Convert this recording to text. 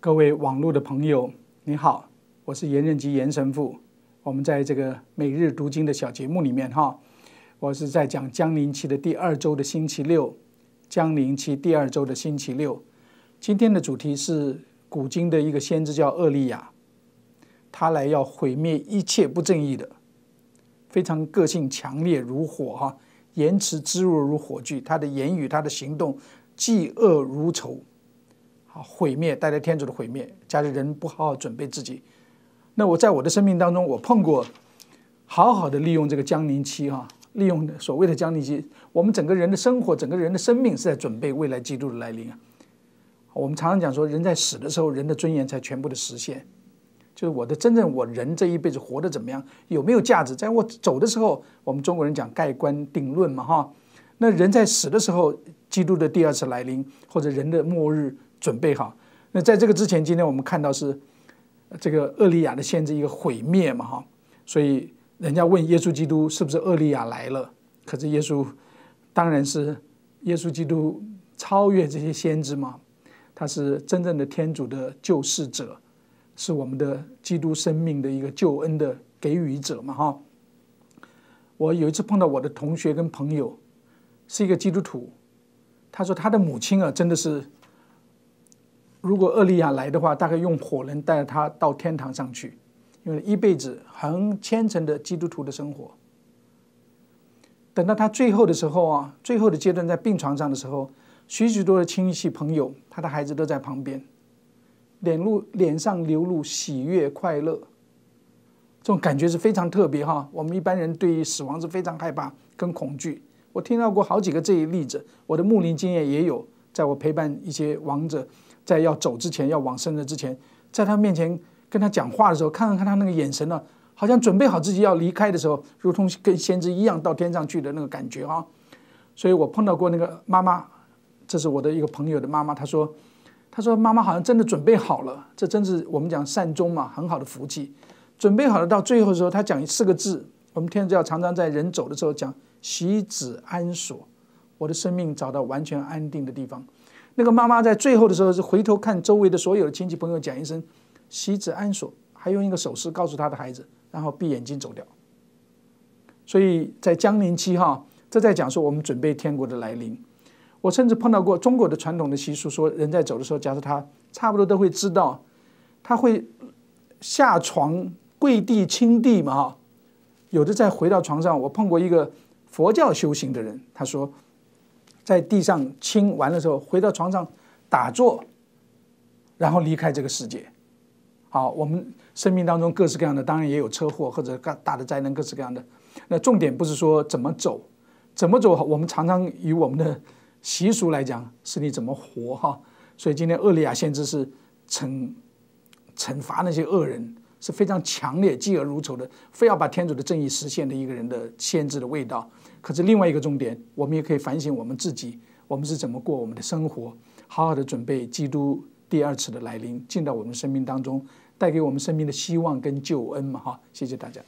各位网络的朋友，你好，我是严仁吉严神父。我们在这个每日读经的小节目里面，哈，我是在讲江陵期的第二周的星期六，江陵期第二周的星期六。今天的主题是古今的一个先知叫厄利亚，他来要毁灭一切不正义的，非常个性强烈如火哈，言辞之热如火炬，他的言语他的行动嫉恶如仇。啊！毁灭带来天主的毁灭，加之人不好好准备自己，那我在我的生命当中，我碰过好好的利用这个江宁期哈，利用所谓的江宁期，我们整个人的生活，整个人的生命是在准备未来基督的来临啊。我们常常讲说，人在死的时候，人的尊严才全部的实现，就是我的真正我人这一辈子活得怎么样，有没有价值，在我走的时候，我们中国人讲盖棺定论嘛哈。那人在死的时候，基督的第二次来临，或者人的末日。准备好。那在这个之前，今天我们看到是这个厄利亚的先知一个毁灭嘛，哈。所以人家问耶稣基督是不是厄利亚来了？可是耶稣当然是耶稣基督超越这些先知嘛，他是真正的天主的救世者，是我们的基督生命的一个救恩的给予者嘛，哈。我有一次碰到我的同学跟朋友，是一个基督徒，他说他的母亲啊，真的是。如果厄利亚来的话，大概用火能带着他到天堂上去，因为一辈子很虔诚的基督徒的生活。等到他最后的时候啊，最后的阶段在病床上的时候，许许多的亲戚朋友，他的孩子都在旁边，脸露脸上流露喜悦快乐，这种感觉是非常特别哈。我们一般人对于死亡是非常害怕跟恐惧。我听到过好几个这一例子，我的牧灵经验也有。在我陪伴一些亡者，在要走之前、要往生的之前，在他面前跟他讲话的时候，看看他那个眼神呢，好像准备好自己要离开的时候，如同跟先知一样到天上去的那个感觉啊。所以我碰到过那个妈妈，这是我的一个朋友的妈妈，她说：“她说妈妈好像真的准备好了，这真是我们讲善终嘛，很好的福气。准备好了到最后的时候，她讲四个字，我们天主教常常在人走的时候讲‘喜子安所’。”我的生命找到完全安定的地方，那个妈妈在最后的时候是回头看周围的所有的亲戚朋友，讲一声“席子安所”，还用一个手势告诉他的孩子，然后闭眼睛走掉。所以在江宁七号，这在讲说我们准备天国的来临。我甚至碰到过中国的传统的习俗，说人在走的时候，假设他差不多都会知道，他会下床跪地亲地嘛。有的再回到床上，我碰过一个佛教修行的人，他说。在地上亲完的时候，回到床上打坐，然后离开这个世界。好，我们生命当中各式各样的，当然也有车祸或者大的灾难，各式各样的。那重点不是说怎么走，怎么走，我们常常以我们的习俗来讲，是你怎么活哈。所以今天厄利亚先知是惩惩罚那些恶人。是非常强烈、嫉恶如仇的，非要把天主的正义实现的一个人的先知的味道。可是另外一个重点，我们也可以反省我们自己，我们是怎么过我们的生活，好好的准备基督第二次的来临，进到我们生命当中，带给我们生命的希望跟救恩嘛。哈，谢谢大家。